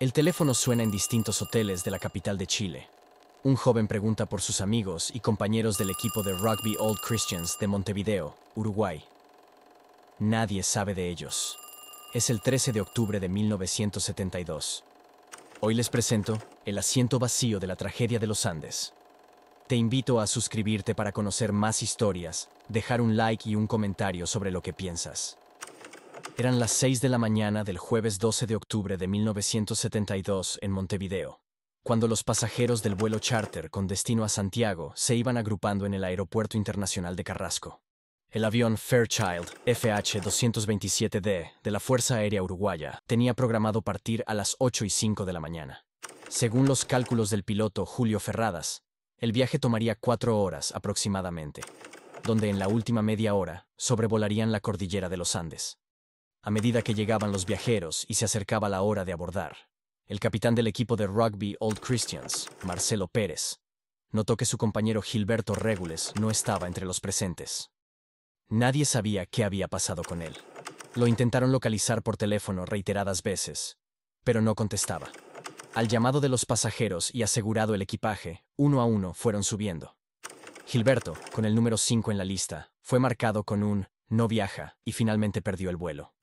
El teléfono suena en distintos hoteles de la capital de Chile. Un joven pregunta por sus amigos y compañeros del equipo de Rugby Old Christians de Montevideo, Uruguay. Nadie sabe de ellos. Es el 13 de octubre de 1972. Hoy les presento El asiento vacío de la tragedia de los Andes. Te invito a suscribirte para conocer más historias, dejar un like y un comentario sobre lo que piensas. Eran las 6 de la mañana del jueves 12 de octubre de 1972 en Montevideo, cuando los pasajeros del vuelo charter con destino a Santiago se iban agrupando en el Aeropuerto Internacional de Carrasco. El avión Fairchild FH-227D de la Fuerza Aérea Uruguaya tenía programado partir a las 8 y 5 de la mañana. Según los cálculos del piloto Julio Ferradas, el viaje tomaría cuatro horas aproximadamente, donde en la última media hora sobrevolarían la cordillera de los Andes. A medida que llegaban los viajeros y se acercaba la hora de abordar, el capitán del equipo de rugby Old Christians, Marcelo Pérez, notó que su compañero Gilberto Régules no estaba entre los presentes. Nadie sabía qué había pasado con él. Lo intentaron localizar por teléfono reiteradas veces, pero no contestaba. Al llamado de los pasajeros y asegurado el equipaje, uno a uno fueron subiendo. Gilberto, con el número 5 en la lista, fue marcado con un no viaja y finalmente perdió el vuelo.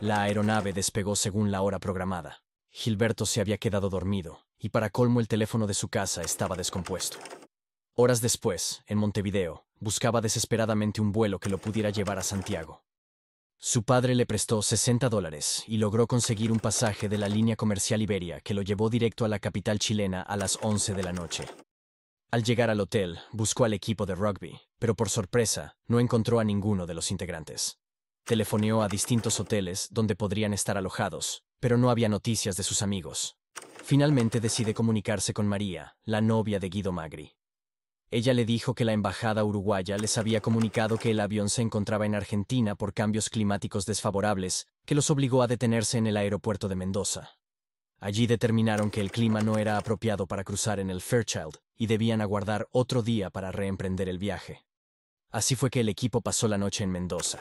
La aeronave despegó según la hora programada. Gilberto se había quedado dormido, y para colmo el teléfono de su casa estaba descompuesto. Horas después, en Montevideo, buscaba desesperadamente un vuelo que lo pudiera llevar a Santiago. Su padre le prestó 60 dólares y logró conseguir un pasaje de la línea comercial Iberia que lo llevó directo a la capital chilena a las 11 de la noche. Al llegar al hotel, buscó al equipo de rugby, pero por sorpresa, no encontró a ninguno de los integrantes. Telefoneó a distintos hoteles donde podrían estar alojados, pero no había noticias de sus amigos. Finalmente decide comunicarse con María, la novia de Guido Magri. Ella le dijo que la embajada uruguaya les había comunicado que el avión se encontraba en Argentina por cambios climáticos desfavorables, que los obligó a detenerse en el aeropuerto de Mendoza. Allí determinaron que el clima no era apropiado para cruzar en el Fairchild y debían aguardar otro día para reemprender el viaje. Así fue que el equipo pasó la noche en Mendoza,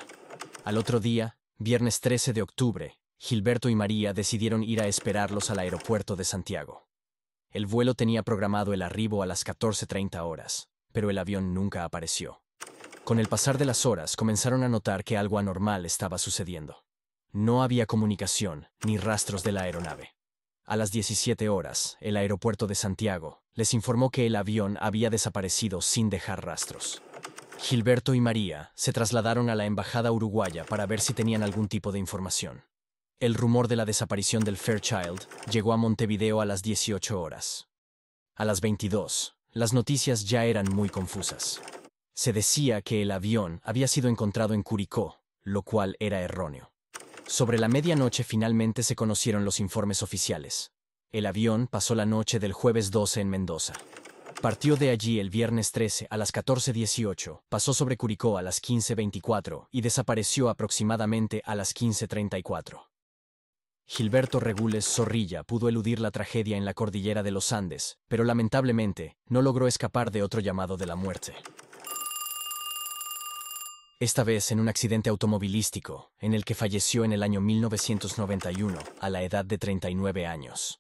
al otro día, viernes 13 de octubre, Gilberto y María decidieron ir a esperarlos al aeropuerto de Santiago. El vuelo tenía programado el arribo a las 14.30 horas, pero el avión nunca apareció. Con el pasar de las horas comenzaron a notar que algo anormal estaba sucediendo. No había comunicación ni rastros de la aeronave. A las 17 horas, el aeropuerto de Santiago les informó que el avión había desaparecido sin dejar rastros. Gilberto y María se trasladaron a la embajada uruguaya para ver si tenían algún tipo de información. El rumor de la desaparición del Fairchild llegó a Montevideo a las 18 horas. A las 22, las noticias ya eran muy confusas. Se decía que el avión había sido encontrado en Curicó, lo cual era erróneo. Sobre la medianoche finalmente se conocieron los informes oficiales. El avión pasó la noche del jueves 12 en Mendoza. Partió de allí el viernes 13 a las 14.18, pasó sobre Curicó a las 15.24 y desapareció aproximadamente a las 15.34. Gilberto Regules Zorrilla pudo eludir la tragedia en la cordillera de los Andes, pero lamentablemente no logró escapar de otro llamado de la muerte. Esta vez en un accidente automovilístico, en el que falleció en el año 1991, a la edad de 39 años.